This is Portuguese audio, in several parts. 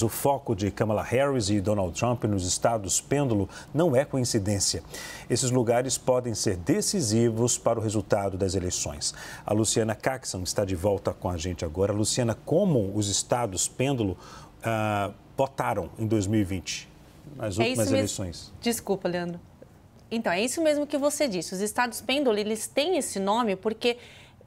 Mas o foco de Kamala Harris e Donald Trump nos estados pêndulo não é coincidência. Esses lugares podem ser decisivos para o resultado das eleições. A Luciana Caxon está de volta com a gente agora. Luciana, como os estados pêndulo ah, votaram em 2020, nas é últimas eleições? Desculpa, Leandro. Então, é isso mesmo que você disse. Os estados pêndulo, eles têm esse nome porque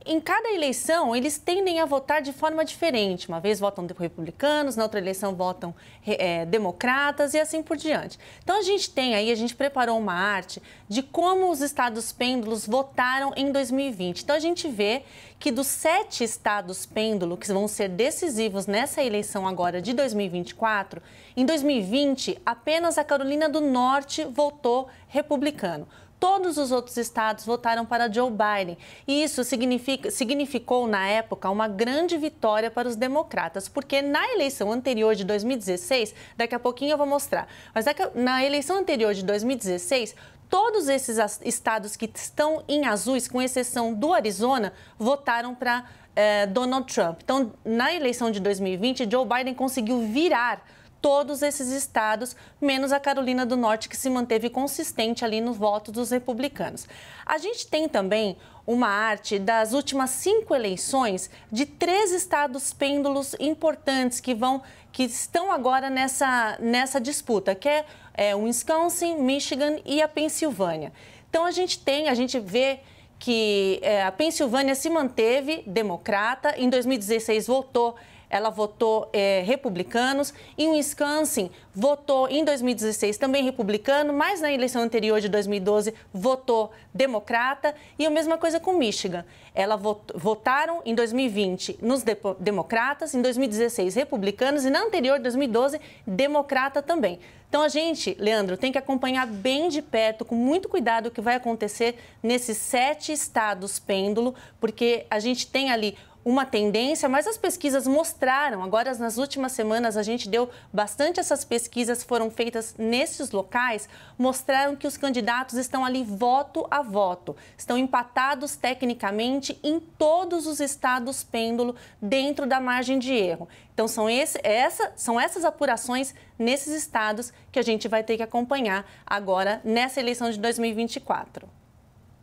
em cada eleição, eles tendem a votar de forma diferente. Uma vez votam republicanos, na outra eleição votam é, democratas e assim por diante. Então, a gente tem aí, a gente preparou uma arte de como os estados pêndulos votaram em 2020. Então, a gente vê que dos sete estados pêndulo que vão ser decisivos nessa eleição agora de 2024, em 2020, apenas a Carolina do Norte votou republicano todos os outros estados votaram para Joe Biden. E isso significou, na época, uma grande vitória para os democratas, porque na eleição anterior de 2016, daqui a pouquinho eu vou mostrar, mas na eleição anterior de 2016, todos esses estados que estão em azuis, com exceção do Arizona, votaram para eh, Donald Trump. Então, na eleição de 2020, Joe Biden conseguiu virar todos esses estados, menos a Carolina do Norte, que se manteve consistente ali no voto dos republicanos. A gente tem também uma arte das últimas cinco eleições de três estados pêndulos importantes que vão que estão agora nessa, nessa disputa, que é, é o Wisconsin, Michigan e a Pensilvânia. Então a gente tem, a gente vê que é, a Pensilvânia se manteve democrata, em 2016 votou ela votou é, republicanos. Em Wisconsin, votou em 2016 também republicano, mas na eleição anterior de 2012 votou democrata. E a mesma coisa com Michigan. Ela votou, votaram em 2020 nos de, democratas, em 2016 republicanos e na anterior, 2012, democrata também. Então a gente, Leandro, tem que acompanhar bem de perto, com muito cuidado, o que vai acontecer nesses sete estados pêndulo, porque a gente tem ali uma tendência, mas as pesquisas mostraram, agora nas últimas semanas a gente deu bastante essas pesquisas foram feitas nesses locais, mostraram que os candidatos estão ali voto a voto, estão empatados tecnicamente em todos os estados pêndulo dentro da margem de erro. Então são, esse, essa, são essas apurações nesses estados que a gente vai ter que acompanhar agora nessa eleição de 2024.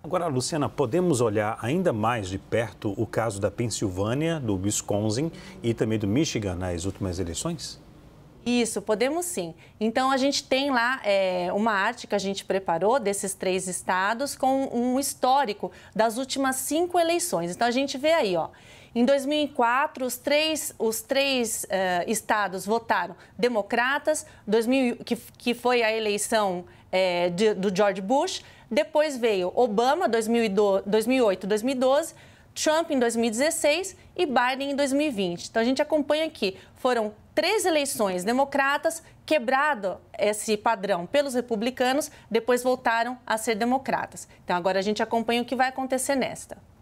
Agora, Luciana, podemos olhar ainda mais de perto o caso da Pensilvânia, do Wisconsin e também do Michigan nas últimas eleições? Isso, podemos sim. Então, a gente tem lá é, uma arte que a gente preparou desses três estados com um histórico das últimas cinco eleições. Então, a gente vê aí, ó. Em 2004, os três, os três uh, estados votaram democratas, 2000, que, que foi a eleição é, de, do George Bush. Depois veio Obama, 2008, 2012. Trump em 2016 e Biden em 2020. Então a gente acompanha aqui, foram três eleições democratas quebrado esse padrão pelos republicanos, depois voltaram a ser democratas. Então agora a gente acompanha o que vai acontecer nesta.